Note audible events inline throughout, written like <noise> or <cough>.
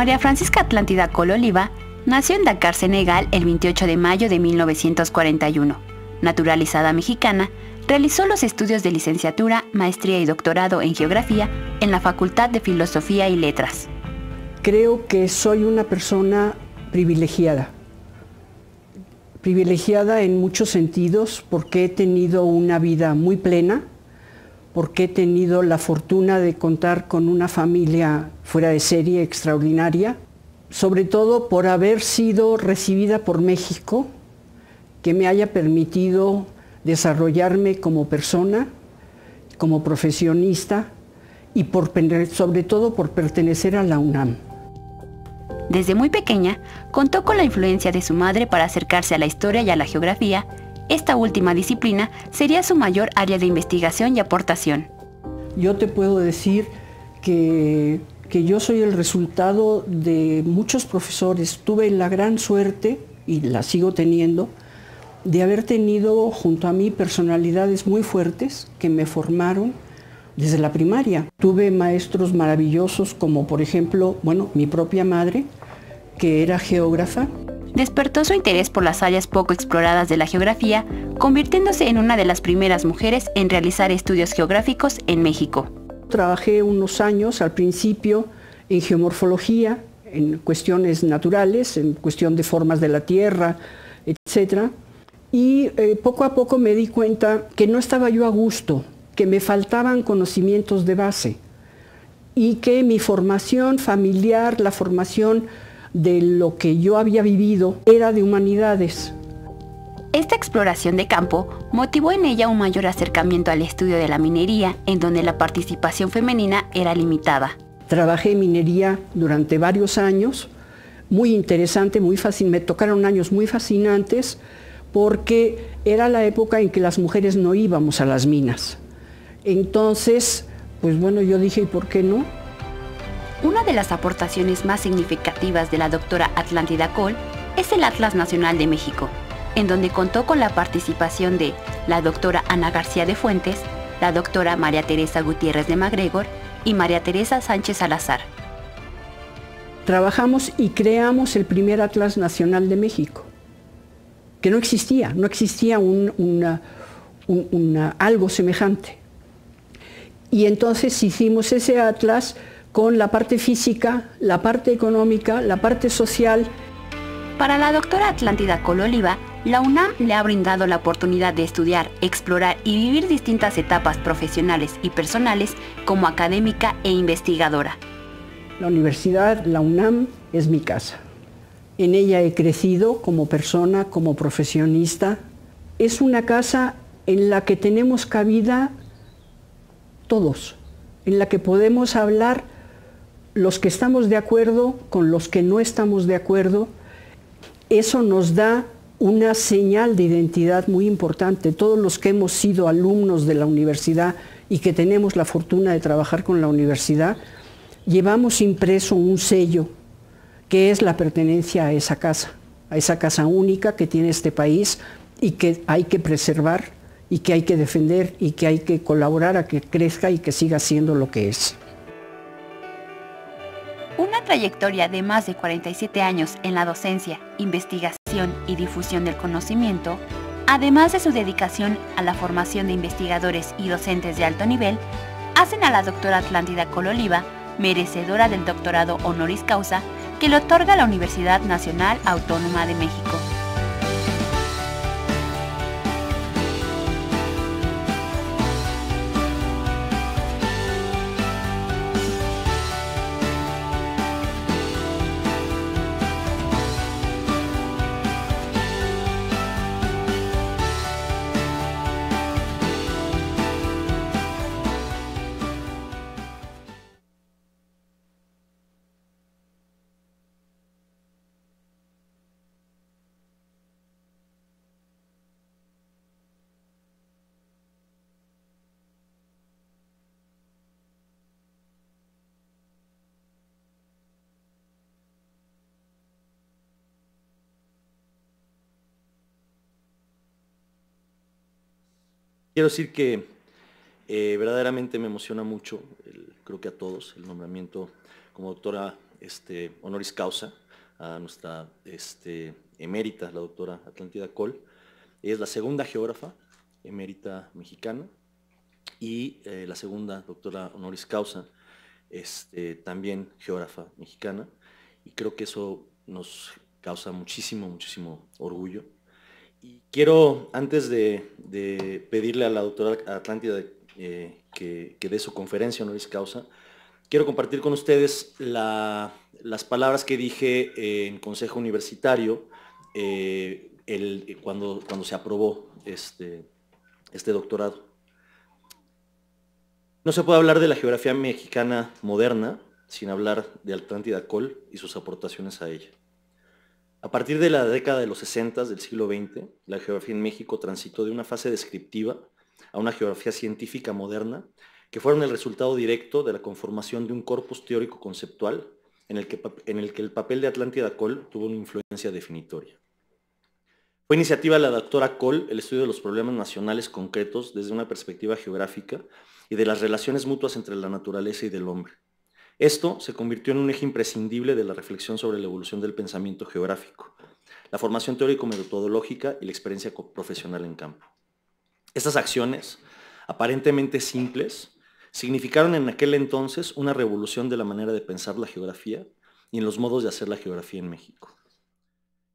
María Francisca Atlántida Oliva nació en Dakar, Senegal, el 28 de mayo de 1941. Naturalizada mexicana, realizó los estudios de licenciatura, maestría y doctorado en geografía en la Facultad de Filosofía y Letras. Creo que soy una persona privilegiada, privilegiada en muchos sentidos porque he tenido una vida muy plena, porque he tenido la fortuna de contar con una familia fuera de serie extraordinaria, sobre todo por haber sido recibida por México, que me haya permitido desarrollarme como persona, como profesionista y por, sobre todo por pertenecer a la UNAM. Desde muy pequeña, contó con la influencia de su madre para acercarse a la historia y a la geografía esta última disciplina sería su mayor área de investigación y aportación. Yo te puedo decir que, que yo soy el resultado de muchos profesores. Tuve la gran suerte, y la sigo teniendo, de haber tenido junto a mí personalidades muy fuertes que me formaron desde la primaria. Tuve maestros maravillosos como por ejemplo, bueno, mi propia madre, que era geógrafa, despertó su interés por las áreas poco exploradas de la geografía, convirtiéndose en una de las primeras mujeres en realizar estudios geográficos en México. Trabajé unos años al principio en geomorfología, en cuestiones naturales, en cuestión de formas de la tierra, etc. Y eh, poco a poco me di cuenta que no estaba yo a gusto, que me faltaban conocimientos de base y que mi formación familiar, la formación de lo que yo había vivido era de humanidades. Esta exploración de campo motivó en ella un mayor acercamiento al estudio de la minería, en donde la participación femenina era limitada. Trabajé en minería durante varios años, muy interesante, muy fácil, me tocaron años muy fascinantes porque era la época en que las mujeres no íbamos a las minas. Entonces, pues bueno, yo dije, ¿y por qué no? Una de las aportaciones más significativas de la doctora Atlántida Cole es el Atlas Nacional de México, en donde contó con la participación de la doctora Ana García de Fuentes, la doctora María Teresa Gutiérrez de Magregor y María Teresa Sánchez Salazar. Trabajamos y creamos el primer Atlas Nacional de México, que no existía, no existía un, algo semejante. Y entonces hicimos ese Atlas con la parte física, la parte económica, la parte social. Para la doctora Atlántida Cololiva, la UNAM le ha brindado la oportunidad de estudiar, explorar y vivir distintas etapas profesionales y personales como académica e investigadora. La universidad, la UNAM, es mi casa. En ella he crecido como persona, como profesionista. Es una casa en la que tenemos cabida todos, en la que podemos hablar los que estamos de acuerdo con los que no estamos de acuerdo, eso nos da una señal de identidad muy importante. Todos los que hemos sido alumnos de la universidad y que tenemos la fortuna de trabajar con la universidad, llevamos impreso un sello que es la pertenencia a esa casa, a esa casa única que tiene este país y que hay que preservar y que hay que defender y que hay que colaborar a que crezca y que siga siendo lo que es trayectoria de más de 47 años en la docencia, investigación y difusión del conocimiento, además de su dedicación a la formación de investigadores y docentes de alto nivel, hacen a la doctora Atlántida Cololiva merecedora del doctorado honoris causa que le otorga la Universidad Nacional Autónoma de México. quiero decir que eh, verdaderamente me emociona mucho, creo que a todos, el nombramiento como doctora este, honoris causa a nuestra este, emérita, la doctora Atlantida Col. es la segunda geógrafa emérita mexicana y eh, la segunda doctora honoris causa, este, también geógrafa mexicana. Y creo que eso nos causa muchísimo, muchísimo orgullo. Y quiero, antes de, pedirle a la doctora Atlántida eh, que, dé su conferencia honoris causa, quiero compartir con ustedes las palabras que dije eh, en Consejo Universitario eh, cuando, se aprobó este, este doctorado. No se puede hablar de la geografía mexicana moderna sin hablar de Atlántida Col y sus aportaciones a ella. A partir de la década de los 60 del siglo XX, la geografía en México transitó de una fase descriptiva a una geografía científica moderna, que fueron el resultado directo de la conformación de un corpus teórico conceptual en el que, el, el papel de Atlántida Cole tuvo una influencia definitoria. Fue iniciativa de la doctora Cole el estudio de los problemas nacionales concretos desde una perspectiva geográfica y de las relaciones mutuas entre la naturaleza y del hombre. Esto se convirtió en un eje imprescindible de la reflexión sobre la evolución del pensamiento geográfico, la formación teórico-metodológica y la experiencia profesional en campo. Estas acciones, aparentemente simples, significaron en aquel entonces una revolución de la manera de pensar la geografía y en los modos de hacer la geografía en México.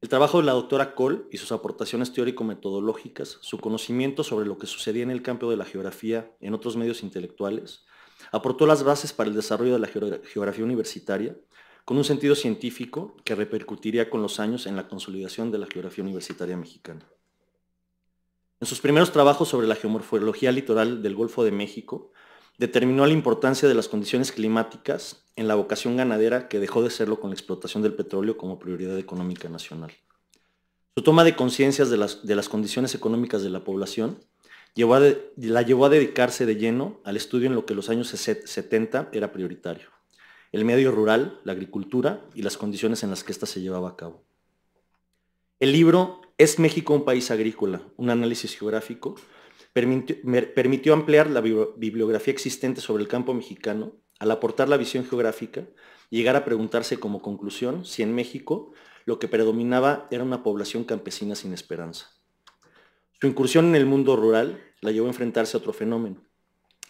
El trabajo de la doctora Cole y sus aportaciones teórico-metodológicas, su conocimiento sobre lo que sucedía en el campo de la geografía en otros medios intelectuales, Aportó las bases para el desarrollo de la geografía universitaria con un sentido científico que repercutiría con los años en la consolidación de la geografía universitaria mexicana. En sus primeros trabajos sobre la geomorfología litoral del Golfo de México, determinó la importancia de las condiciones climáticas en la vocación ganadera que dejó de serlo con la explotación del petróleo como prioridad económica nacional. Su toma de conciencias de las, de las condiciones económicas de la población la llevó a dedicarse de lleno al estudio en lo que los años 70 era prioritario, el medio rural, la agricultura y las condiciones en las que ésta se llevaba a cabo. El libro ¿Es México un país agrícola? Un análisis geográfico permitió ampliar la bibliografía existente sobre el campo mexicano al aportar la visión geográfica y llegar a preguntarse como conclusión si en México lo que predominaba era una población campesina sin esperanza. Su incursión en el mundo rural la llevó a enfrentarse a otro fenómeno,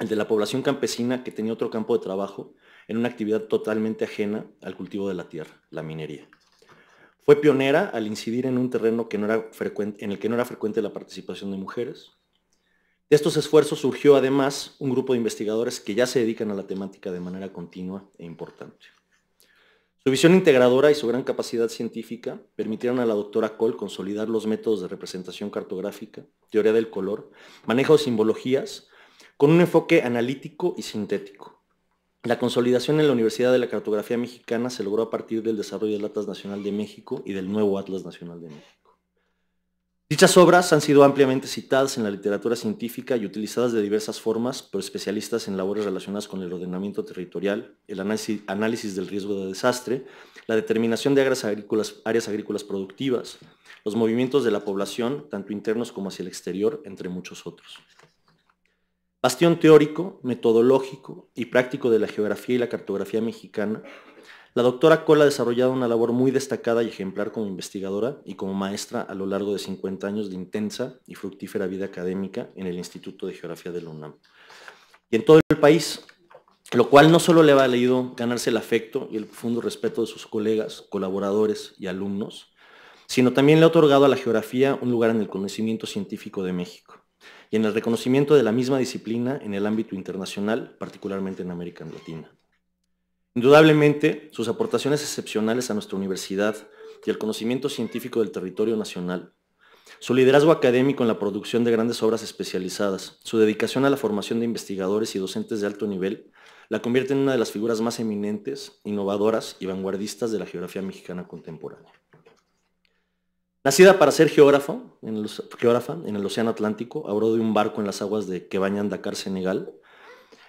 el de la población campesina que tenía otro campo de trabajo en una actividad totalmente ajena al cultivo de la tierra, la minería. Fue pionera al incidir en un terreno que no era frecuente, en el que no era frecuente la participación de mujeres. De estos esfuerzos surgió además un grupo de investigadores que ya se dedican a la temática de manera continua e importante. Su visión integradora y su gran capacidad científica permitieron a la doctora Cole consolidar los métodos de representación cartográfica, teoría del color, manejo de simbologías, con un enfoque analítico y sintético. La consolidación en la Universidad de la Cartografía Mexicana se logró a partir del desarrollo del Atlas Nacional de México y del nuevo Atlas Nacional de México. Dichas obras han sido ampliamente citadas en la literatura científica y utilizadas de diversas formas por especialistas en labores relacionadas con el ordenamiento territorial, el análisis, del riesgo de desastre, la determinación de áreas agrícolas productivas, los movimientos de la población, tanto internos como hacia el exterior, entre muchos otros. Bastión teórico, metodológico y práctico de la geografía y la cartografía mexicana, la doctora Cole ha desarrollado una labor muy destacada y ejemplar como investigadora y como maestra a lo largo de 50 años de intensa y fructífera vida académica en el Instituto de Geografía de la UNAM y en todo el país, lo cual no solo le ha valido ganarse el afecto y el profundo respeto de sus colegas, colaboradores y alumnos, sino también le ha otorgado a la geografía un lugar en el conocimiento científico de México y en el reconocimiento de la misma disciplina en el ámbito internacional, particularmente en América Latina. Indudablemente, sus aportaciones excepcionales a nuestra universidad y al conocimiento científico del territorio nacional, su liderazgo académico en la producción de grandes obras especializadas, su dedicación a la formación de investigadores y docentes de alto nivel, la convierte en una de las figuras más eminentes, innovadoras y vanguardistas de la geografía mexicana contemporánea. Nacida para ser geógrafo, en geógrafa en el Océano Atlántico, a bordo de un barco en las aguas de que bañan Dakar, Senegal,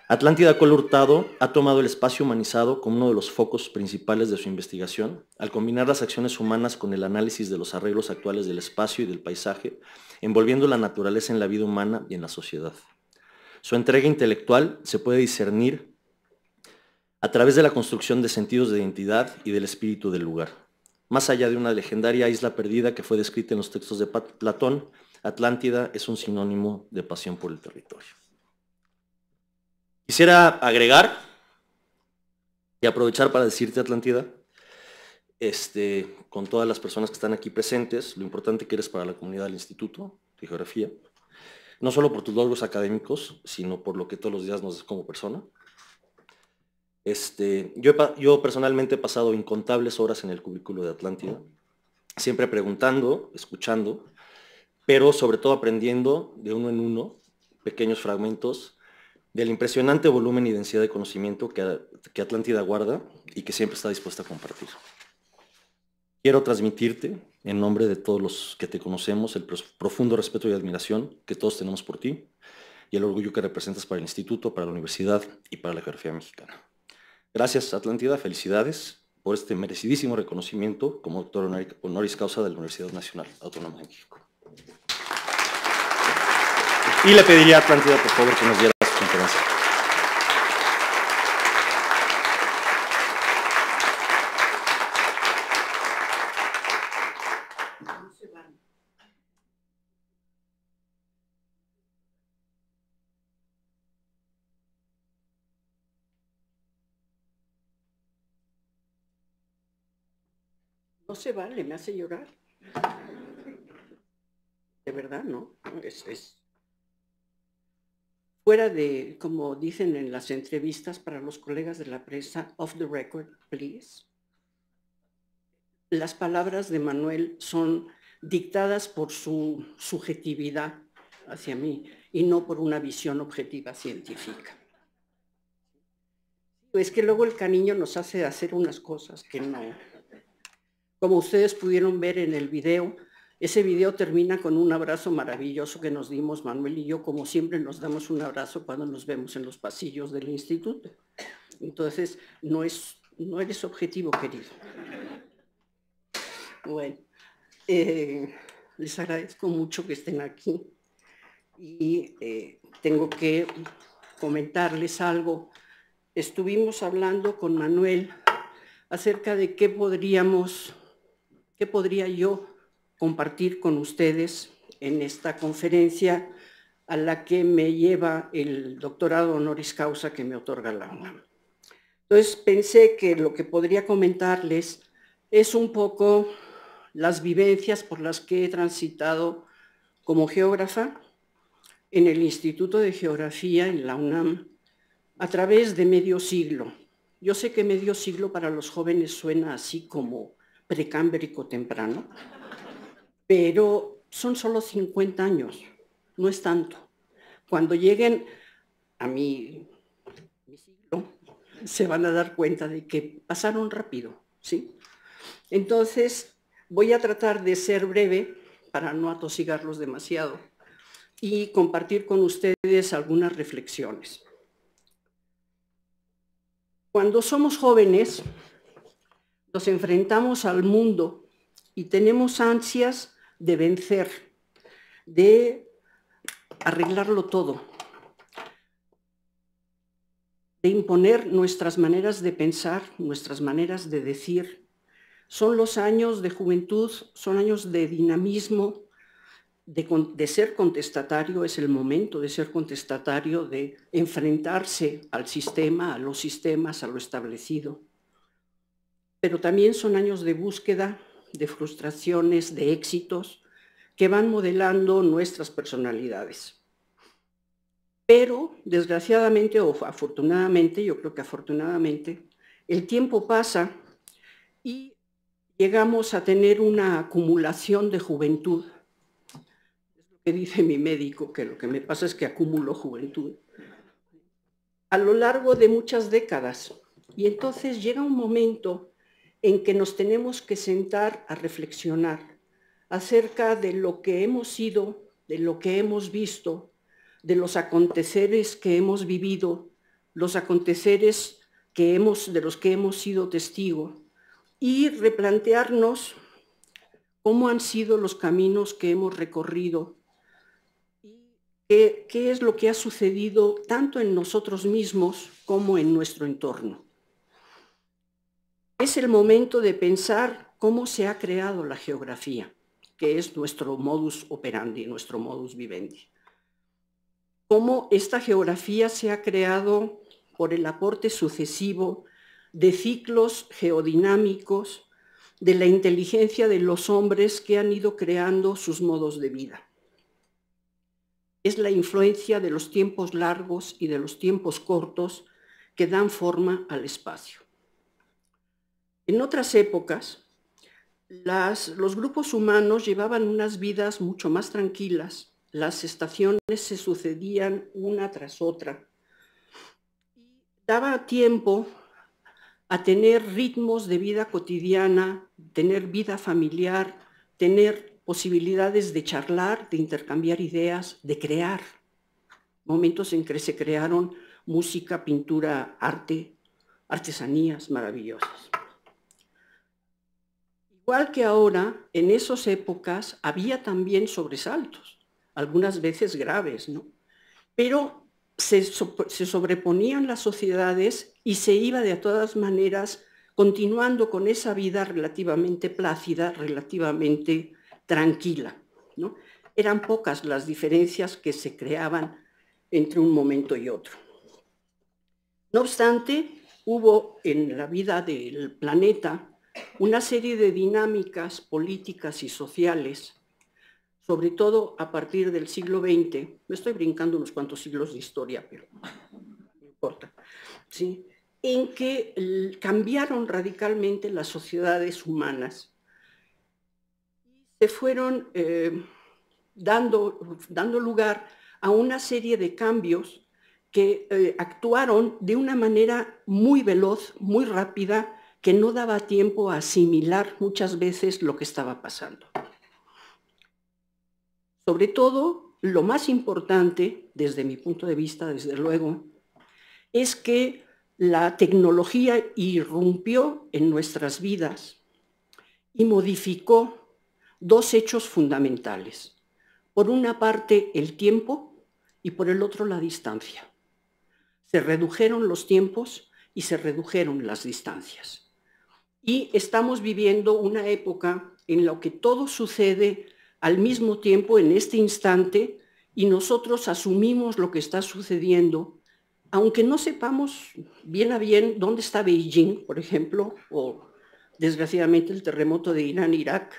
Atlántida Col Hurtado ha tomado el espacio humanizado como uno de los focos principales de su investigación, al combinar las acciones humanas con el análisis de los arreglos actuales del espacio y del paisaje, envolviendo la naturaleza en la vida humana y en la sociedad. Su entrega intelectual se puede discernir a través de la construcción de sentidos de identidad y del espíritu del lugar. Más allá de una legendaria isla perdida que fue descrita en los textos de Platón, Atlántida es un sinónimo de pasión por el territorio. Quisiera agregar y aprovechar para decirte, Atlantida, este, con todas las personas que están aquí presentes, lo importante que eres para la comunidad del Instituto de Geografía, no solo por tus logros académicos, sino por lo que todos los días nos das como persona. Este, yo, yo personalmente he pasado incontables horas en el cubículo de Atlántida, siempre preguntando, escuchando, pero sobre todo aprendiendo de uno en uno pequeños fragmentos del impresionante volumen y densidad de conocimiento que, Atlántida guarda y que siempre está dispuesta a compartir. Quiero transmitirte, en nombre de todos los que te conocemos, el profundo respeto y admiración que todos tenemos por ti y el orgullo que representas para el instituto, para la universidad y para la geografía mexicana. Gracias Atlántida, felicidades por este merecidísimo reconocimiento como doctor honoris causa de la Universidad Nacional Autónoma de México. Y le pediría a Atlántida, por favor, que nos diera van. No se vale, me hace llorar. De verdad, ¿no? es, es fuera de, como dicen en las entrevistas para los colegas de la prensa, off the record, please. Las palabras de Manuel son dictadas por su subjetividad hacia mí y no por una visión objetiva científica. Es que luego el cariño nos hace hacer unas cosas que no. Como ustedes pudieron ver en el video, ese video termina con un abrazo maravilloso que nos dimos Manuel y yo, como siempre nos damos un abrazo cuando nos vemos en los pasillos del instituto. Entonces, no, es, no eres objetivo, querido. Bueno, eh, les agradezco mucho que estén aquí y eh, tengo que comentarles algo. Estuvimos hablando con Manuel acerca de qué podríamos, qué podría yo compartir con ustedes en esta conferencia a la que me lleva el doctorado honoris causa que me otorga la UNAM. Entonces pensé que lo que podría comentarles es un poco las vivencias por las que he transitado como geógrafa en el Instituto de Geografía en la UNAM a través de medio siglo. Yo sé que medio siglo para los jóvenes suena así como precámbrico temprano, pero son solo 50 años, no es tanto. Cuando lleguen a mi, mi siglo, se van a dar cuenta de que pasaron rápido, ¿sí? Entonces, voy a tratar de ser breve para no atosigarlos demasiado y compartir con ustedes algunas reflexiones. Cuando somos jóvenes, nos enfrentamos al mundo y tenemos ansias de vencer, de arreglarlo todo, de imponer nuestras maneras de pensar, nuestras maneras de decir. Son los años de juventud, son años de dinamismo, de, ser contestatario, es el momento de ser contestatario, de enfrentarse al sistema, a los sistemas, a lo establecido. Pero también son años de búsqueda de frustraciones, de éxitos, que van modelando nuestras personalidades. Pero, desgraciadamente o afortunadamente, yo creo que afortunadamente, el tiempo pasa y llegamos a tener una acumulación de juventud. Es lo que dice mi médico, que lo que me pasa es que acumulo juventud. A lo largo de muchas décadas. Y entonces llega un momento en que nos tenemos que sentar a reflexionar acerca de lo que hemos sido, de lo que hemos visto, de los aconteceres que hemos vivido, los aconteceres que hemos, de los que hemos sido testigo, y replantearnos cómo han sido los caminos que hemos recorrido y qué es lo que ha sucedido tanto en nosotros mismos como en nuestro entorno. Es el momento de pensar cómo se ha creado la geografía, que es nuestro modus operandi, nuestro modus vivendi. Cómo esta geografía se ha creado por el aporte sucesivo de ciclos geodinámicos de la inteligencia de los hombres que han ido creando sus modos de vida. Es la influencia de los tiempos largos y de los tiempos cortos que dan forma al espacio. En otras épocas, los grupos humanos llevaban unas vidas mucho más tranquilas, las estaciones se sucedían una tras otra. Y Daba tiempo a tener ritmos de vida cotidiana, tener vida familiar, tener posibilidades de charlar, de intercambiar ideas, de crear. Momentos en que se crearon música, pintura, arte, artesanías maravillosas. Igual que ahora, en esas épocas había también sobresaltos, algunas veces graves, ¿no? Pero se, sobreponían las sociedades y se iba de todas maneras continuando con esa vida relativamente plácida, relativamente tranquila. ¿no? Eran pocas las diferencias que se creaban entre un momento y otro. No obstante, hubo en la vida del planeta una serie de dinámicas políticas y sociales, sobre todo a partir del siglo XX, me estoy brincando unos cuantos siglos de historia, pero no importa, en que cambiaron radicalmente las sociedades humanas. Se fueron eh, dando, lugar a una serie de cambios que eh, actuaron de una manera muy veloz, muy rápida, que no daba tiempo a asimilar muchas veces lo que estaba pasando. Sobre todo, lo más importante, desde mi punto de vista, desde luego, es que la tecnología irrumpió en nuestras vidas y modificó dos hechos fundamentales. Por una parte, el tiempo y por el otro, la distancia. Se redujeron los tiempos y se redujeron las distancias y estamos viviendo una época en la que todo sucede al mismo tiempo en este instante y nosotros asumimos lo que está sucediendo, aunque no sepamos bien a bien dónde está Beijing, por ejemplo, o desgraciadamente el terremoto de Irán-Irak,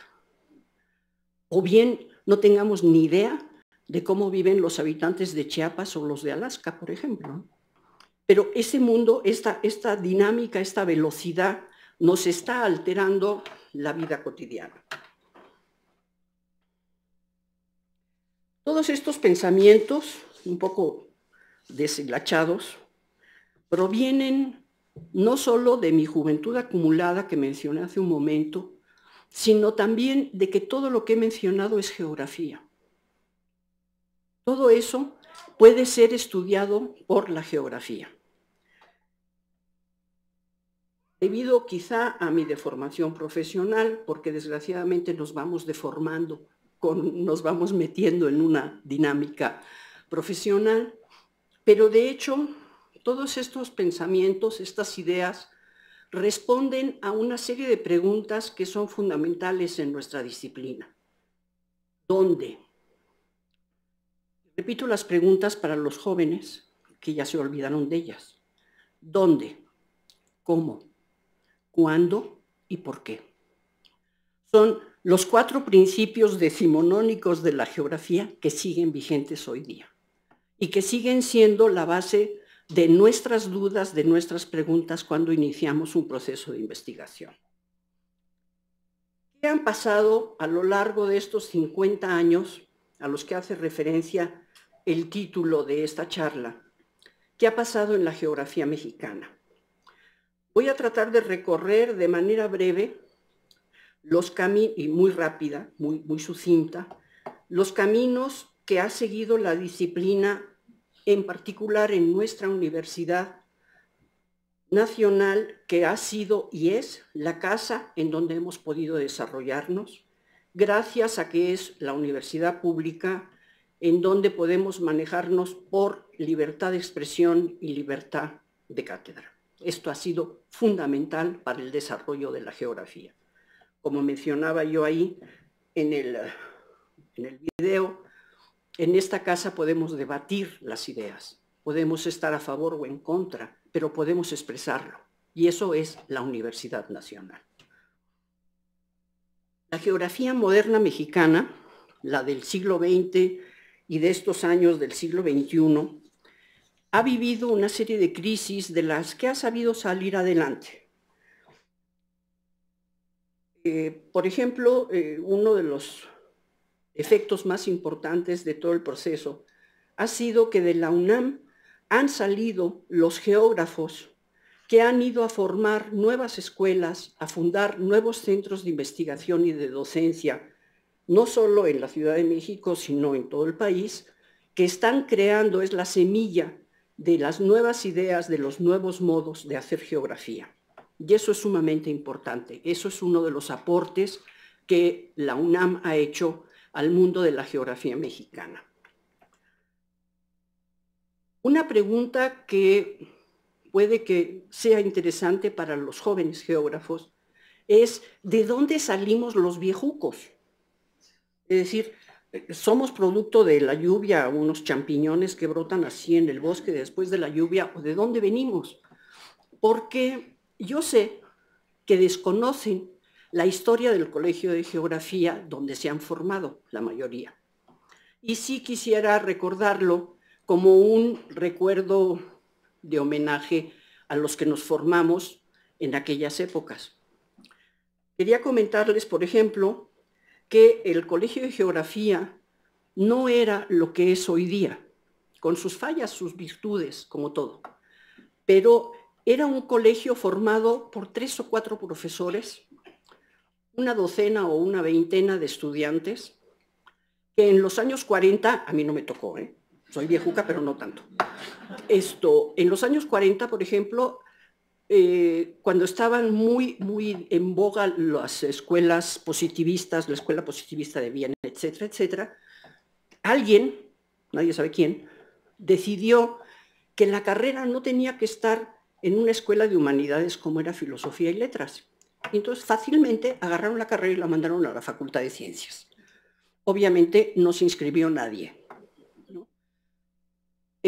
o bien no tengamos ni idea de cómo viven los habitantes de Chiapas o los de Alaska, por ejemplo. Pero ese mundo, esta, esta dinámica, esta velocidad nos está alterando la vida cotidiana. Todos estos pensamientos, un poco desglachados, provienen no solo de mi juventud acumulada que mencioné hace un momento, sino también de que todo lo que he mencionado es geografía. Todo eso puede ser estudiado por la geografía debido quizá a mi deformación profesional, porque desgraciadamente nos vamos deformando, nos vamos metiendo en una dinámica profesional, pero de hecho todos estos pensamientos, estas ideas, responden a una serie de preguntas que son fundamentales en nuestra disciplina. ¿Dónde? Repito las preguntas para los jóvenes que ya se olvidaron de ellas. ¿Dónde? ¿Cómo? cuándo y por qué. Son los cuatro principios decimonónicos de la geografía que siguen vigentes hoy día y que siguen siendo la base de nuestras dudas, de nuestras preguntas cuando iniciamos un proceso de investigación. ¿Qué han pasado a lo largo de estos 50 años a los que hace referencia el título de esta charla? ¿Qué ha pasado en la geografía mexicana? Voy a tratar de recorrer de manera breve los y muy rápida, muy, muy sucinta, los caminos que ha seguido la disciplina, en particular en nuestra universidad nacional, que ha sido y es la casa en donde hemos podido desarrollarnos, gracias a que es la universidad pública en donde podemos manejarnos por libertad de expresión y libertad de cátedra. Esto ha sido fundamental para el desarrollo de la geografía. Como mencionaba yo ahí en el, en el video, en esta casa podemos debatir las ideas, podemos estar a favor o en contra, pero podemos expresarlo. Y eso es la Universidad Nacional. La geografía moderna mexicana, la del siglo XX y de estos años del siglo XXI, ha vivido una serie de crisis de las que ha sabido salir adelante. Eh, por ejemplo, eh, uno de los efectos más importantes de todo el proceso ha sido que de la UNAM han salido los geógrafos que han ido a formar nuevas escuelas, a fundar nuevos centros de investigación y de docencia, no solo en la Ciudad de México, sino en todo el país, que están creando, es la semilla de las nuevas ideas, de los nuevos modos de hacer geografía. Y eso es sumamente importante. Eso es uno de los aportes que la UNAM ha hecho al mundo de la geografía mexicana. Una pregunta que puede que sea interesante para los jóvenes geógrafos es ¿de dónde salimos los viejucos? Es decir, somos producto de la lluvia, unos champiñones que brotan así en el bosque después de la lluvia, o de dónde venimos. Porque yo sé que desconocen la historia del Colegio de Geografía donde se han formado la mayoría. Y sí quisiera recordarlo como un recuerdo de homenaje a los que nos formamos en aquellas épocas. Quería comentarles, por ejemplo, que el Colegio de Geografía no era lo que es hoy día, con sus fallas, sus virtudes, como todo, pero era un colegio formado por tres o cuatro profesores, una docena o una veintena de estudiantes, que en los años 40, a mí no me tocó, ¿eh? soy viejuca, pero no tanto. Esto, en los años 40, por ejemplo, eh, cuando estaban muy, muy en boga las escuelas positivistas, la escuela positivista de Viena, etcétera, etcétera, alguien, nadie sabe quién, decidió que la carrera no tenía que estar en una escuela de humanidades como era filosofía y letras. Entonces fácilmente agarraron la carrera y la mandaron a la Facultad de Ciencias. Obviamente no se inscribió nadie.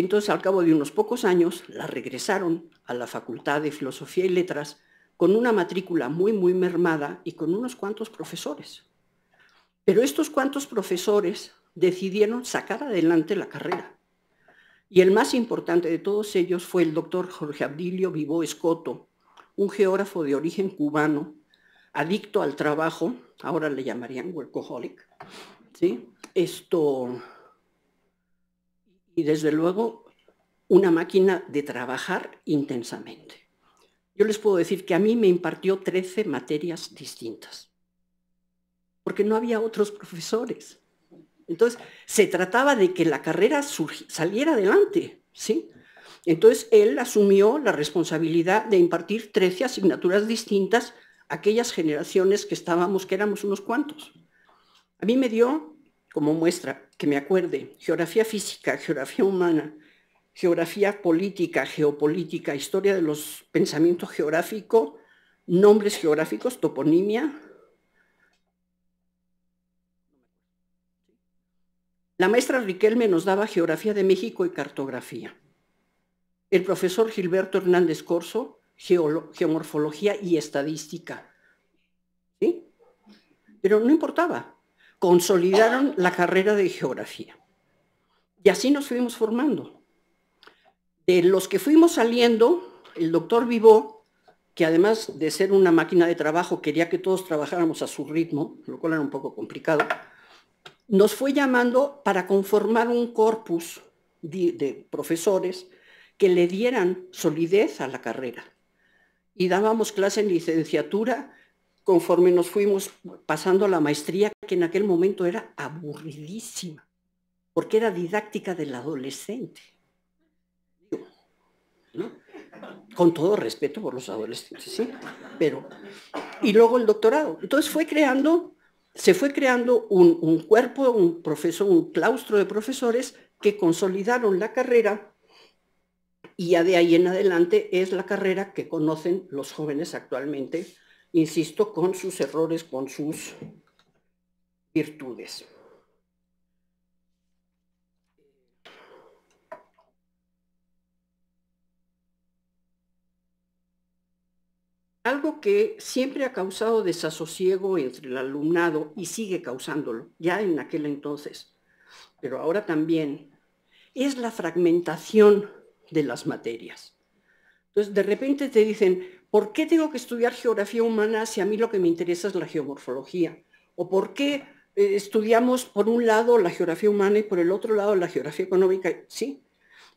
Entonces, al cabo de unos pocos años, la regresaron a la Facultad de Filosofía y Letras con una matrícula muy, muy mermada y con unos cuantos profesores. Pero estos cuantos profesores decidieron sacar adelante la carrera. Y el más importante de todos ellos fue el doctor Jorge Abdilio Vivó Escoto, un geógrafo de origen cubano, adicto al trabajo, ahora le llamarían workaholic, ¿sí? Esto, y desde luego una máquina de trabajar intensamente. Yo les puedo decir que a mí me impartió 13 materias distintas, porque no había otros profesores. Entonces, se trataba de que la carrera saliera adelante, ¿sí? Entonces, él asumió la responsabilidad de impartir 13 asignaturas distintas a aquellas generaciones que estábamos, que éramos unos cuantos. A mí me dio, como muestra, que me acuerde, geografía física, geografía humana, geografía política, geopolítica, historia de los pensamientos geográficos, nombres geográficos, toponimia. La maestra Riquelme nos daba geografía de México y cartografía. El profesor Gilberto Hernández Corso, geomorfología y estadística. ¿Sí? Pero no importaba, consolidaron la carrera de geografía. Y así nos fuimos formando. De los que fuimos saliendo, el doctor Vivó, que además de ser una máquina de trabajo quería que todos trabajáramos a su ritmo, lo cual era un poco complicado, nos fue llamando para conformar un corpus de, de profesores que le dieran solidez a la carrera. Y dábamos clase en licenciatura conforme nos fuimos pasando a la maestría, que en aquel momento era aburridísima, porque era didáctica del adolescente. Con todo respeto por los adolescentes, ¿sí? Pero, y luego el doctorado. Entonces fue creando, se fue creando un, un cuerpo, un profesor, un claustro de profesores que consolidaron la carrera y ya de ahí en adelante es la carrera que conocen los jóvenes actualmente insisto, con sus errores, con sus virtudes. Algo que siempre ha causado desasosiego entre el alumnado y sigue causándolo, ya en aquel entonces, pero ahora también, es la fragmentación de las materias. Entonces, de repente te dicen, ¿por qué tengo que estudiar geografía humana si a mí lo que me interesa es la geomorfología? ¿O por qué eh, estudiamos por un lado la geografía humana y por el otro lado la geografía económica? Sí.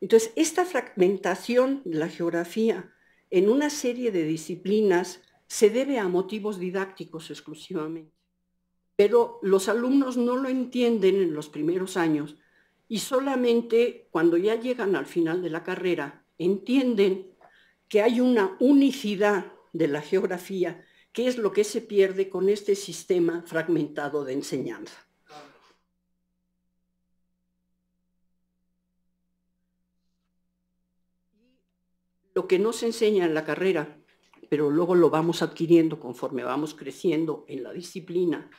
Entonces, esta fragmentación de la geografía en una serie de disciplinas se debe a motivos didácticos exclusivamente. Pero los alumnos no lo entienden en los primeros años y solamente cuando ya llegan al final de la carrera entienden que hay una unicidad de la geografía, que es lo que se pierde con este sistema fragmentado de enseñanza. Lo que no se enseña en la carrera, pero luego lo vamos adquiriendo conforme vamos creciendo en la disciplina,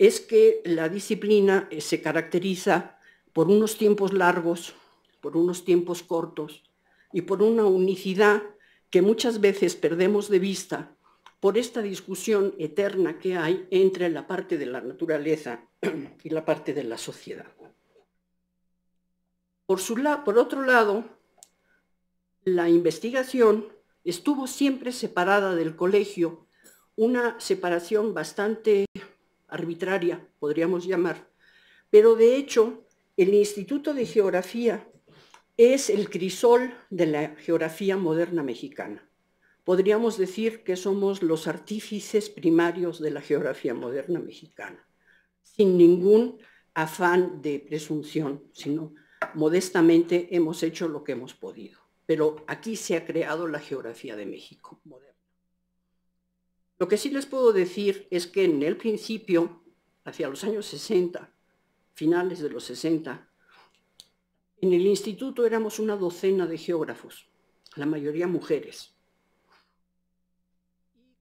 es que la disciplina eh, se caracteriza por unos tiempos largos, por unos tiempos cortos, y por una unicidad que muchas veces perdemos de vista por esta discusión eterna que hay entre la parte de la naturaleza <clears throat> y la parte de la sociedad. Por, otro lado, la investigación estuvo siempre separada del colegio, una separación bastante arbitraria, podríamos llamar, pero de hecho el Instituto de Geografía es el crisol de la geografía moderna mexicana. Podríamos decir que somos los artífices primarios de la geografía moderna mexicana, sin ningún afán de presunción, sino modestamente hemos hecho lo que hemos podido. Pero aquí se ha creado la geografía de México moderna. Lo que sí les puedo decir es que en el principio, hacia los años 60, finales de los 60, en el instituto éramos una docena de geógrafos, la mayoría mujeres.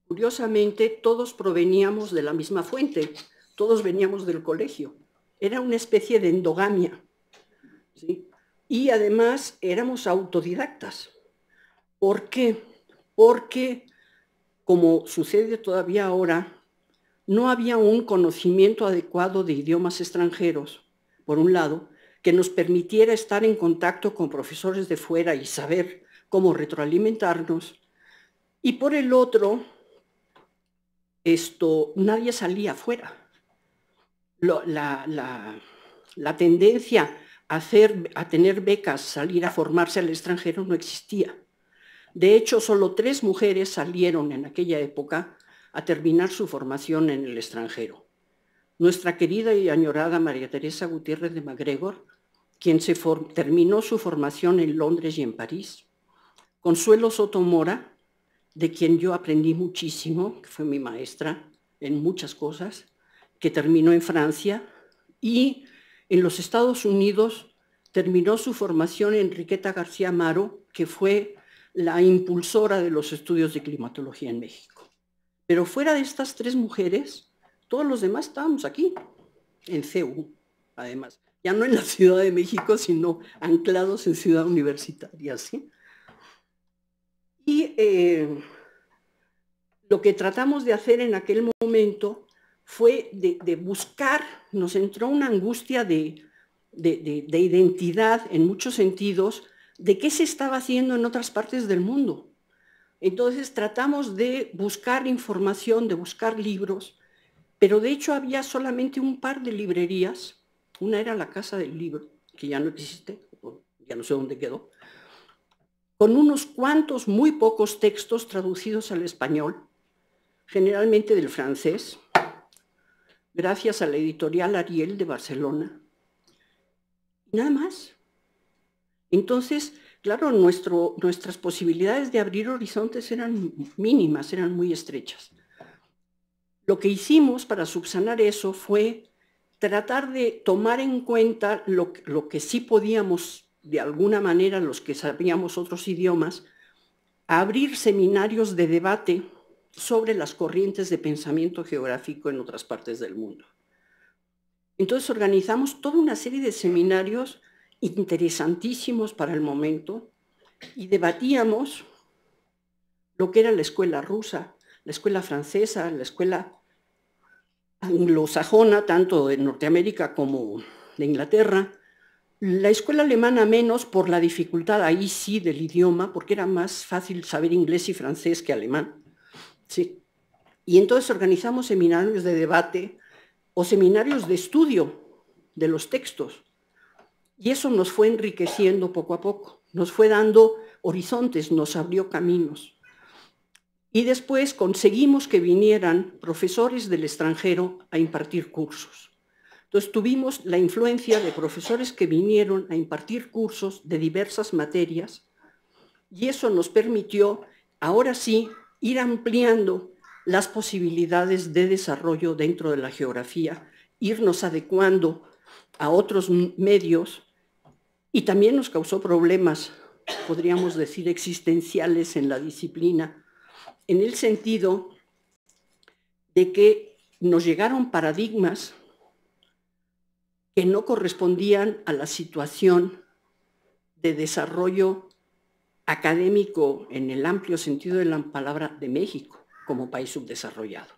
Curiosamente, todos proveníamos de la misma fuente, todos veníamos del colegio. Era una especie de endogamia. Y además éramos autodidactas. ¿Por qué? Porque, como sucede todavía ahora, no había un conocimiento adecuado de idiomas extranjeros, por un lado, que nos permitiera estar en contacto con profesores de fuera y saber cómo retroalimentarnos. Y por el otro, esto, nadie salía afuera. la, tendencia a, hacer, a tener becas, salir a formarse al extranjero no existía. De hecho, solo tres mujeres salieron en aquella época a terminar su formación en el extranjero. Nuestra querida y añorada María Teresa Gutiérrez de MacGregor quien se terminó su formación en Londres y en París. Consuelo Sotomora, de quien yo aprendí muchísimo, que fue mi maestra en muchas cosas, que terminó en Francia y en los Estados Unidos terminó su formación Enriqueta García Amaro, que fue la impulsora de los estudios de climatología en México. Pero fuera de estas tres mujeres, todos los demás estábamos aquí, en CEU, además ya no en la Ciudad de México, sino anclados en Ciudad Universitaria, Y eh, lo que tratamos de hacer en aquel momento fue de, buscar, nos entró una angustia de, de, identidad en muchos sentidos, de qué se estaba haciendo en otras partes del mundo. Entonces tratamos de buscar información, de buscar libros, pero de hecho había solamente un par de librerías una era la Casa del Libro, que ya no existe, ya no sé dónde quedó, con unos cuantos, muy pocos textos traducidos al español, generalmente del francés, gracias a la editorial Ariel de Barcelona. Nada más. Entonces, claro, nuestro, nuestras posibilidades de abrir horizontes eran mínimas, eran muy estrechas. Lo que hicimos para subsanar eso fue tratar de tomar en cuenta lo, que sí podíamos, de alguna manera, los que sabíamos otros idiomas, abrir seminarios de debate sobre las corrientes de pensamiento geográfico en otras partes del mundo. Entonces organizamos toda una serie de seminarios interesantísimos para el momento y debatíamos lo que era la escuela rusa, la escuela francesa, la escuela anglosajona, tanto de Norteamérica como de Inglaterra, la escuela alemana menos por la dificultad ahí sí del idioma, porque era más fácil saber inglés y francés que alemán. Y entonces organizamos seminarios de debate o seminarios de estudio de los textos. Y eso nos fue enriqueciendo poco a poco, nos fue dando horizontes, nos abrió caminos y después conseguimos que vinieran profesores del extranjero a impartir cursos. Entonces tuvimos la influencia de profesores que vinieron a impartir cursos de diversas materias y eso nos permitió ahora sí ir ampliando las posibilidades de desarrollo dentro de la geografía, irnos adecuando a otros medios y también nos causó problemas, podríamos decir, existenciales en la disciplina en el sentido de que nos llegaron paradigmas que no correspondían a la situación de desarrollo académico en el amplio sentido de la palabra de México como país subdesarrollado.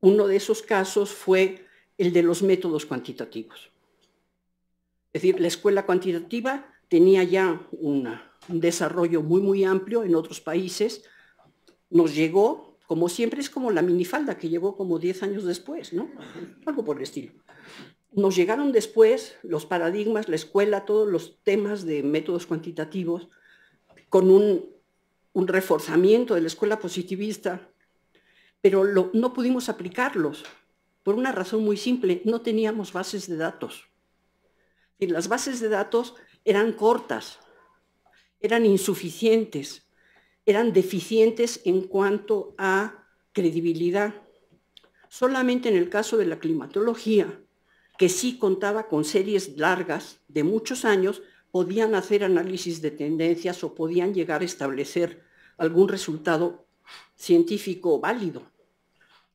Uno de esos casos fue el de los métodos cuantitativos. Es decir, la escuela cuantitativa tenía ya un desarrollo muy, muy amplio en otros países, nos llegó, como siempre, es como la minifalda que llegó como 10 años después, ¿no? Algo por el estilo. Nos llegaron después los paradigmas, la escuela, todos los temas de métodos cuantitativos, con un, reforzamiento de la escuela positivista, pero no pudimos aplicarlos por una razón muy simple, no teníamos bases de datos. Y las bases de datos eran cortas, eran insuficientes, eran deficientes en cuanto a credibilidad. Solamente en el caso de la climatología, que sí contaba con series largas de muchos años, podían hacer análisis de tendencias o podían llegar a establecer algún resultado científico válido.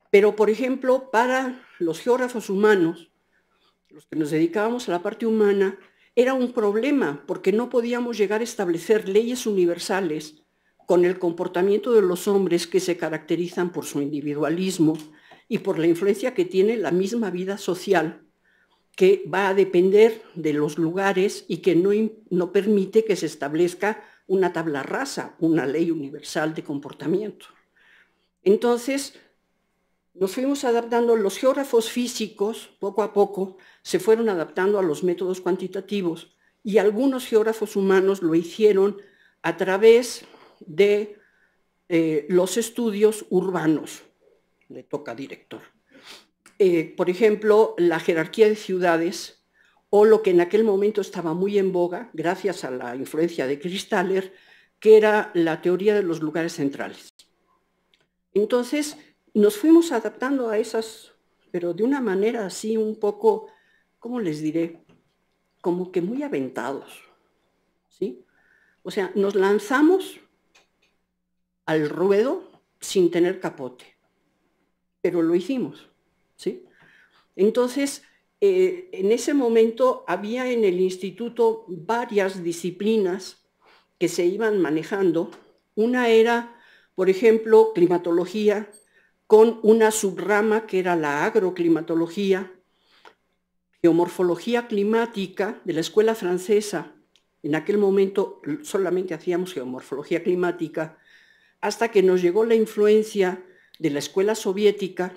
Pero, por ejemplo, para los geógrafos humanos, los que nos dedicábamos a la parte humana, era un problema porque no podíamos llegar a establecer leyes universales con el comportamiento de los hombres que se caracterizan por su individualismo y por la influencia que tiene la misma vida social, que va a depender de los lugares y que no, no permite que se establezca una tabla rasa, una ley universal de comportamiento. Entonces, nos fuimos adaptando, los geógrafos físicos poco a poco se fueron adaptando a los métodos cuantitativos y algunos geógrafos humanos lo hicieron a través de eh, los estudios urbanos. Le toca director. Eh, por ejemplo, la jerarquía de ciudades o lo que en aquel momento estaba muy en boga, gracias a la influencia de Christaller, que era la teoría de los lugares centrales. Entonces, nos fuimos adaptando a esas, pero de una manera así un poco, ¿cómo les diré? Como que muy aventados, ¿sí? O sea, nos lanzamos al ruedo sin tener capote, pero lo hicimos, ¿sí? Entonces, eh, en ese momento había en el instituto varias disciplinas que se iban manejando. Una era, por ejemplo, climatología, con una subrama que era la agroclimatología, geomorfología climática de la escuela francesa. En aquel momento solamente hacíamos geomorfología climática, hasta que nos llegó la influencia de la escuela soviética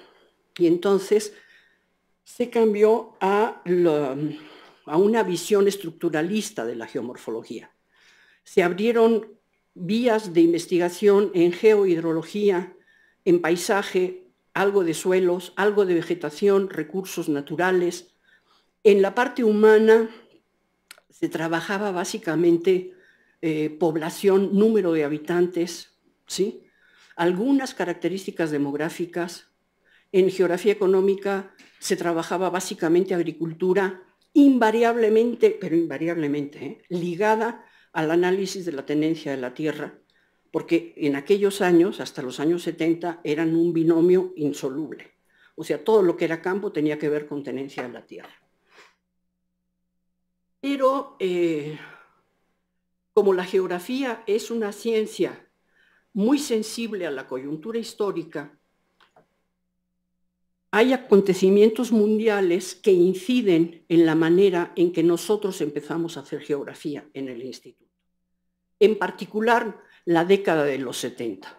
y entonces se cambió a, una visión estructuralista de la geomorfología. Se abrieron vías de investigación en geohidrología, en paisaje, algo de suelos, algo de vegetación, recursos naturales. En la parte humana se trabajaba básicamente eh, población, número de habitantes, ¿sí? algunas características demográficas. En geografía económica se trabajaba básicamente agricultura, invariablemente, pero invariablemente, ¿eh? ligada al análisis de la tenencia de la tierra porque en aquellos años, hasta los años 70, eran un binomio insoluble. O sea, todo lo que era campo tenía que ver con tenencia de la tierra. Pero eh, como la geografía es una ciencia muy sensible a la coyuntura histórica, hay acontecimientos mundiales que inciden en la manera en que nosotros empezamos a hacer geografía en el instituto. En particular, la década de los 70.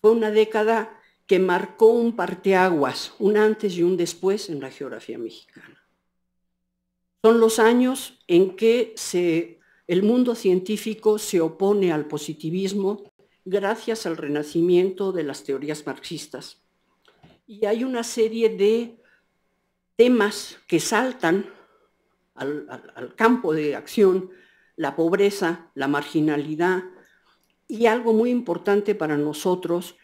Fue una década que marcó un parteaguas, un antes y un después en la geografía mexicana. Son los años en que el mundo científico se opone al positivismo gracias al renacimiento de las teorías marxistas. Y hay una serie de temas que saltan al campo de acción, la pobreza, la marginalidad, y algo muy importante para nosotros,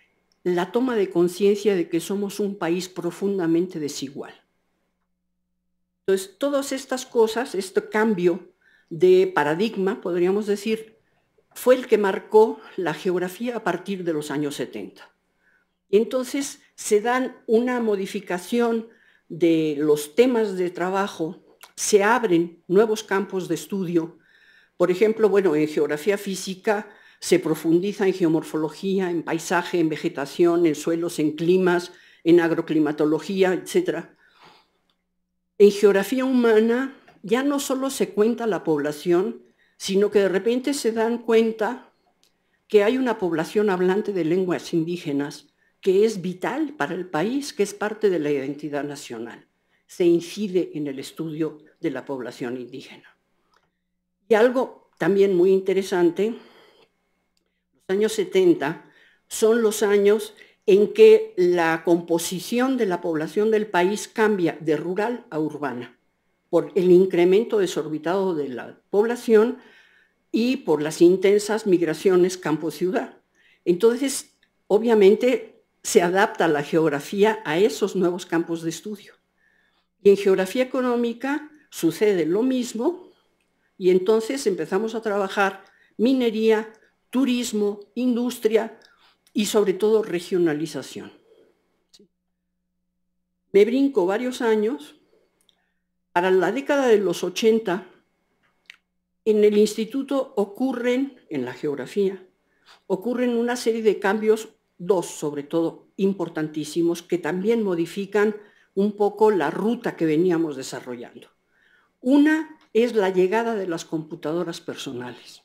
la toma de conciencia de que somos un país profundamente desigual. Entonces, todas estas cosas, este cambio de paradigma, podríamos decir, fue el que marcó la geografía a partir de los años 70. Entonces, se dan una modificación de los temas de trabajo, se abren nuevos campos de estudio. Por ejemplo, bueno, en geografía física, se profundiza en geomorfología, en paisaje, en vegetación, en suelos, en climas, en agroclimatología, etc. En geografía humana ya no solo se cuenta la población, sino que de repente se dan cuenta que hay una población hablante de lenguas indígenas que es vital para el país, que es parte de la identidad nacional. Se incide en el estudio de la población indígena. Y algo también muy interesante años 70 son los años en que la composición de la población del país cambia de rural a urbana, por el incremento desorbitado de la población y por las intensas migraciones campo-ciudad. Entonces, obviamente, se adapta la geografía a esos nuevos campos de estudio. Y en geografía económica sucede lo mismo, y entonces empezamos a trabajar minería, turismo, industria y sobre todo regionalización. Me brinco varios años. Para la década de los 80, en el instituto ocurren, en la geografía, ocurren una serie de cambios, dos sobre todo importantísimos, que también modifican un poco la ruta que veníamos desarrollando. Una es la llegada de las computadoras personales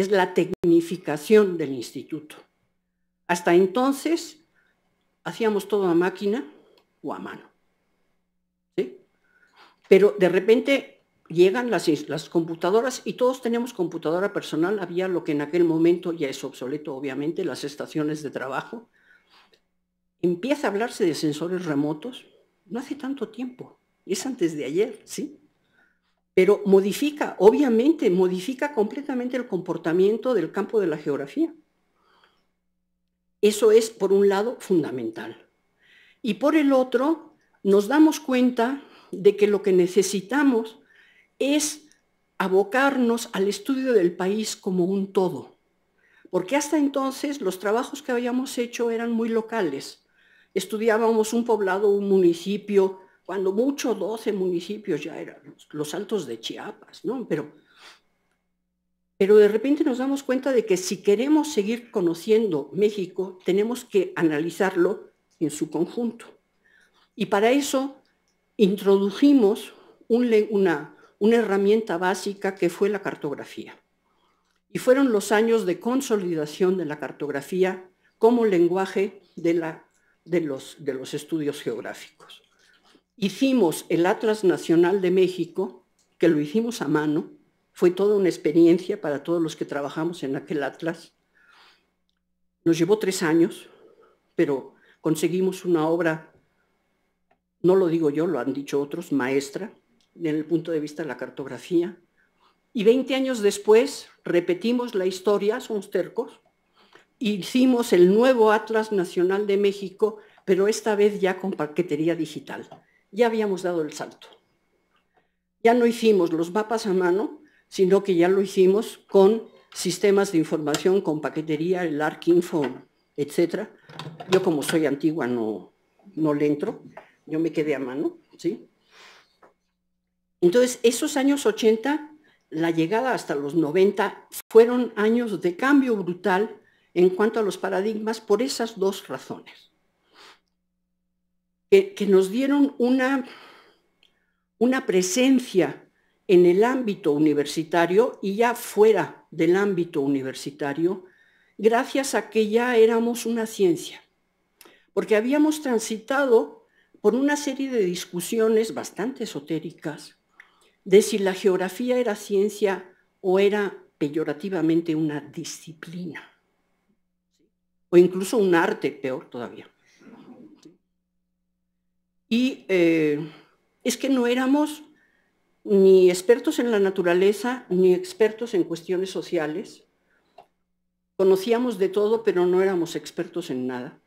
es la tecnificación del instituto. Hasta entonces hacíamos todo a máquina o a mano. Pero de repente llegan las, computadoras y todos tenemos computadora personal. Había lo que en aquel momento ya es obsoleto, obviamente, las estaciones de trabajo. Empieza a hablarse de sensores remotos no hace tanto tiempo, es antes de ayer, ¿sí? pero modifica, obviamente, modifica completamente el comportamiento del campo de la geografía. Eso es, por un lado, fundamental. Y por el otro, nos damos cuenta de que lo que necesitamos es abocarnos al estudio del país como un todo. Porque hasta entonces los trabajos que habíamos hecho eran muy locales. Estudiábamos un poblado, un municipio, cuando muchos, 12 municipios ya eran los altos de Chiapas, Pero, pero de repente nos damos cuenta de que si queremos seguir conociendo México, tenemos que analizarlo en su conjunto. Y para eso introdujimos una, herramienta básica que fue la cartografía. Y fueron los años de consolidación de la cartografía como lenguaje de los estudios geográficos. Hicimos el Atlas Nacional de México, que lo hicimos a mano, fue toda una experiencia para todos los que trabajamos en aquel Atlas. Nos llevó tres años, pero conseguimos una obra, no lo digo yo, lo han dicho otros, maestra, en el punto de vista de la cartografía. Y 20 años después repetimos la historia, somos tercos, hicimos el nuevo Atlas Nacional de México, pero esta vez ya con paquetería digital ya habíamos dado el salto. Ya no hicimos los mapas a mano, sino que ya lo hicimos con sistemas de información, con paquetería, el Info, etc. Yo como soy antigua no, no le entro, yo me quedé a mano, ¿sí? Entonces, esos años 80, la llegada hasta los 90, fueron años de cambio brutal en cuanto a los paradigmas por esas dos razones que, nos dieron una, una presencia en el ámbito universitario y ya fuera del ámbito universitario, gracias a que ya éramos una ciencia, porque habíamos transitado por una serie de discusiones bastante esotéricas de si la geografía era ciencia o era peyorativamente una disciplina, o incluso un arte, peor todavía. Y eh, es que no éramos ni expertos en la naturaleza, ni expertos en cuestiones sociales. Conocíamos de todo, pero no éramos expertos en nada.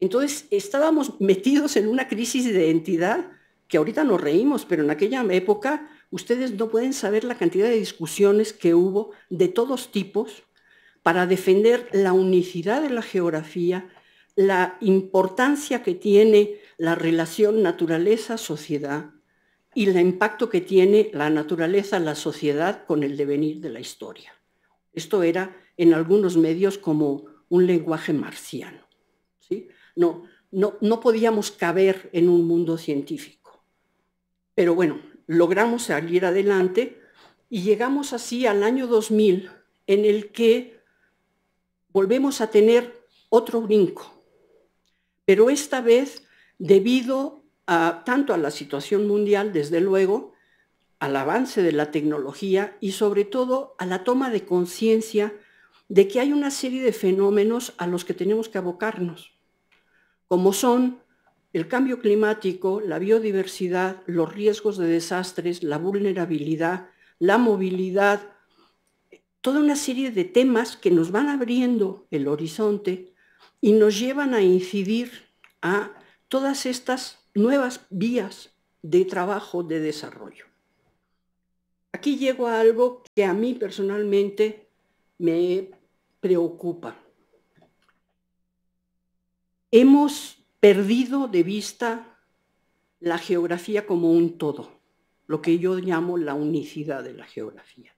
Entonces estábamos metidos en una crisis de identidad que ahorita nos reímos, pero en aquella época ustedes no pueden saber la cantidad de discusiones que hubo de todos tipos para defender la unicidad de la geografía, la importancia que tiene la relación naturaleza-sociedad y el impacto que tiene la naturaleza, la sociedad con el devenir de la historia. Esto era en algunos medios como un lenguaje marciano. ¿sí? No, no, no podíamos caber en un mundo científico. Pero bueno, logramos salir adelante y llegamos así al año 2000 en el que volvemos a tener otro brinco, pero esta vez debido tanto a la situación mundial, desde luego, al avance de la tecnología y sobre todo a la toma de conciencia de que hay una serie de fenómenos a los que tenemos que abocarnos, como son el cambio climático, la biodiversidad, los riesgos de desastres, la vulnerabilidad, la movilidad, toda una serie de temas que nos van abriendo el horizonte y nos llevan a incidir a todas estas nuevas vías de trabajo, de desarrollo. Aquí llego a algo que a mí personalmente me preocupa. Hemos perdido de vista la geografía como un todo, lo que yo llamo la unicidad de la geografía.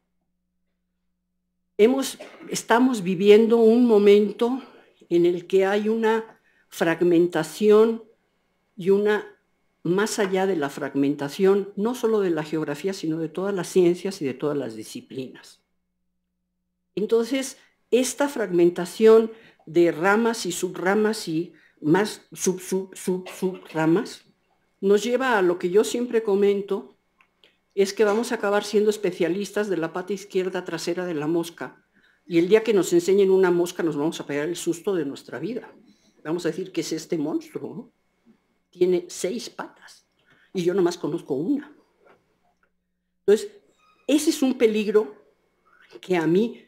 Hemos, estamos viviendo un momento en el que hay una fragmentación y una, más allá de la fragmentación, no solo de la geografía, sino de todas las ciencias y de todas las disciplinas. Entonces, esta fragmentación de ramas y subramas y más sub, sub, sub, subramas nos lleva a lo que yo siempre comento, es que vamos a acabar siendo especialistas de la pata izquierda trasera de la mosca, y el día que nos enseñen una mosca nos vamos a pegar el susto de nuestra vida. Vamos a decir que es este monstruo. Tiene seis patas y yo nomás conozco una. Entonces, ese es un peligro que a mí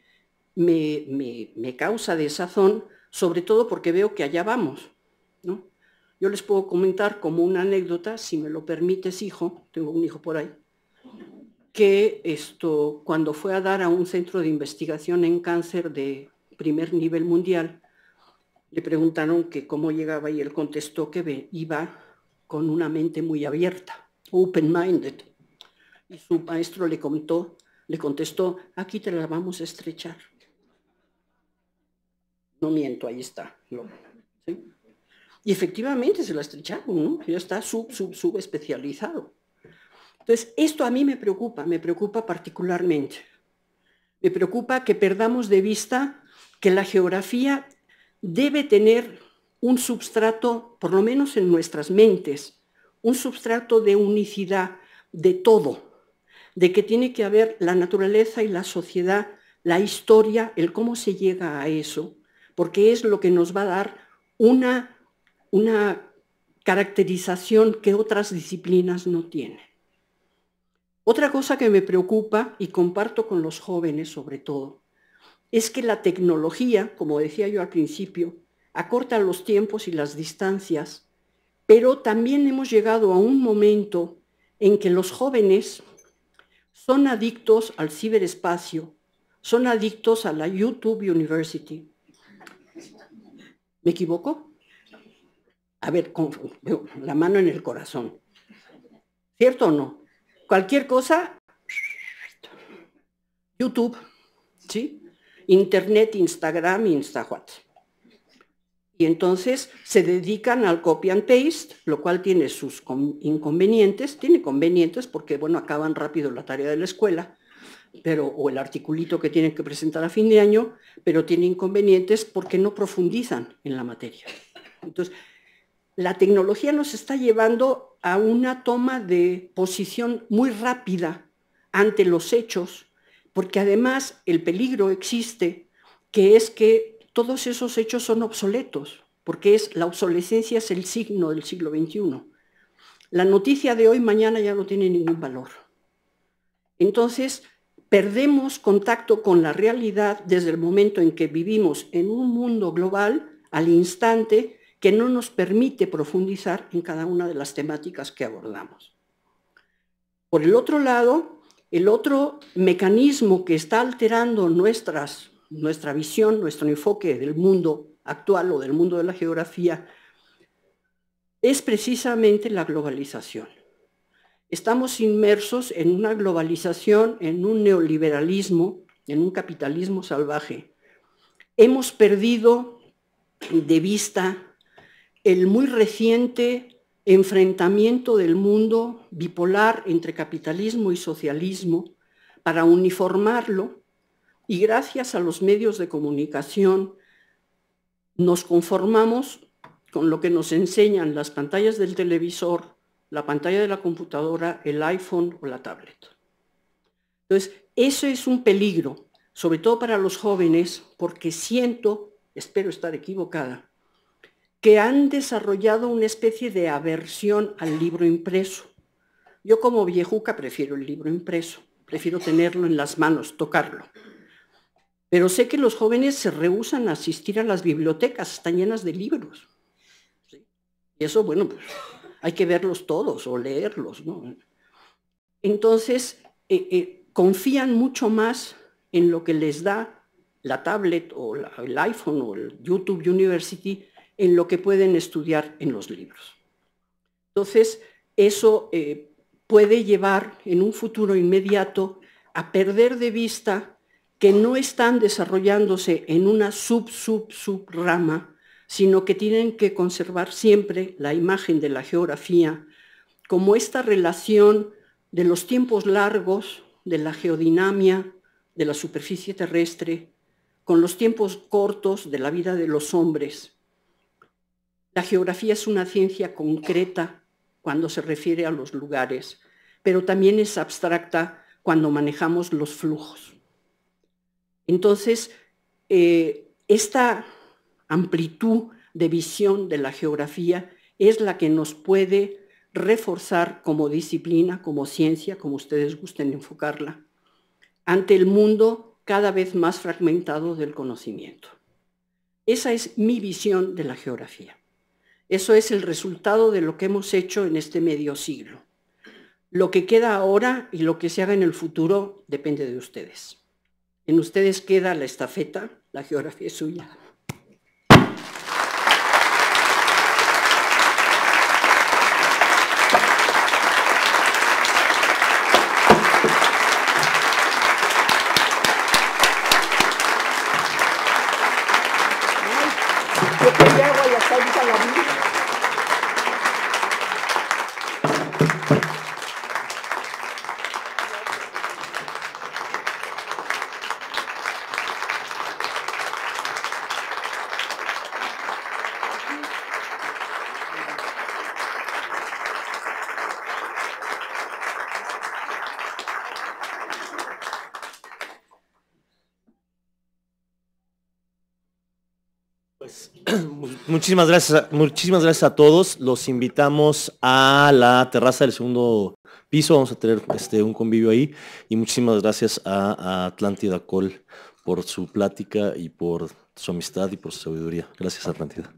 me, me, me causa desazón, sobre todo porque veo que allá vamos. ¿no? Yo les puedo comentar como una anécdota, si me lo permites, hijo, tengo un hijo por ahí que esto, cuando fue a dar a un centro de investigación en cáncer de primer nivel mundial, le preguntaron que cómo llegaba y él contestó que iba con una mente muy abierta, open-minded. Y su maestro le contó, le contestó, aquí te la vamos a estrechar. No miento, ahí está. Y efectivamente se la estrecharon, ya está sub, sub, sub especializado. Entonces, esto a mí me preocupa, me preocupa particularmente. Me preocupa que perdamos de vista que la geografía debe tener un substrato, por lo menos en nuestras mentes, un substrato de unicidad de todo, de que tiene que haber la naturaleza y la sociedad, la historia, el cómo se llega a eso, porque es lo que nos va a dar una, una caracterización que otras disciplinas no tienen. Otra cosa que me preocupa y comparto con los jóvenes sobre todo es que la tecnología, como decía yo al principio, acorta los tiempos y las distancias, pero también hemos llegado a un momento en que los jóvenes son adictos al ciberespacio, son adictos a la YouTube University. ¿Me equivoco? A ver, la mano en el corazón. ¿Cierto o no? cualquier cosa, YouTube, ¿sí? Internet, Instagram, InstaWhat. Y entonces se dedican al copy and paste, lo cual tiene sus inconvenientes, tiene convenientes porque, bueno, acaban rápido la tarea de la escuela, pero, o el articulito que tienen que presentar a fin de año, pero tiene inconvenientes porque no profundizan en la materia. Entonces, la tecnología nos está llevando a una toma de posición muy rápida ante los hechos, porque además el peligro existe, que es que todos esos hechos son obsoletos, porque es, la obsolescencia es el signo del siglo XXI. La noticia de hoy, mañana ya no tiene ningún valor. Entonces, perdemos contacto con la realidad desde el momento en que vivimos en un mundo global al instante que no nos permite profundizar en cada una de las temáticas que abordamos. Por el otro lado, el otro mecanismo que está alterando nuestras, nuestra visión, nuestro enfoque del mundo actual o del mundo de la geografía, es precisamente la globalización. Estamos inmersos en una globalización, en un neoliberalismo, en un capitalismo salvaje. Hemos perdido de vista el muy reciente enfrentamiento del mundo bipolar entre capitalismo y socialismo para uniformarlo y gracias a los medios de comunicación nos conformamos con lo que nos enseñan las pantallas del televisor, la pantalla de la computadora, el iPhone o la tablet. Entonces, eso es un peligro, sobre todo para los jóvenes, porque siento, espero estar equivocada, que han desarrollado una especie de aversión al libro impreso. Yo como viejuca prefiero el libro impreso, prefiero tenerlo en las manos, tocarlo. Pero sé que los jóvenes se rehusan a asistir a las bibliotecas, están llenas de libros. Y eso, bueno, pues hay que verlos todos o leerlos. ¿no? Entonces, eh, eh, confían mucho más en lo que les da la tablet o el iPhone o el YouTube University en lo que pueden estudiar en los libros. Entonces, eso eh, puede llevar en un futuro inmediato a perder de vista que no están desarrollándose en una sub, sub, sub sino que tienen que conservar siempre la imagen de la geografía como esta relación de los tiempos largos, de la geodinamia, de la superficie terrestre, con los tiempos cortos de la vida de los hombres la geografía es una ciencia concreta cuando se refiere a los lugares, pero también es abstracta cuando manejamos los flujos. Entonces, eh, esta amplitud de visión de la geografía es la que nos puede reforzar como disciplina, como ciencia, como ustedes gusten enfocarla, ante el mundo cada vez más fragmentado del conocimiento. Esa es mi visión de la geografía. Eso es el resultado de lo que hemos hecho en este medio siglo. Lo que queda ahora y lo que se haga en el futuro depende de ustedes. En ustedes queda la estafeta, la geografía es suya. muchísimas gracias, muchísimas gracias a todos. Los invitamos a la terraza del segundo piso. Vamos a tener este, un convivio ahí. Y muchísimas gracias a, Atlántida Col por su plática y por su amistad y por su sabiduría. Gracias, Atlántida.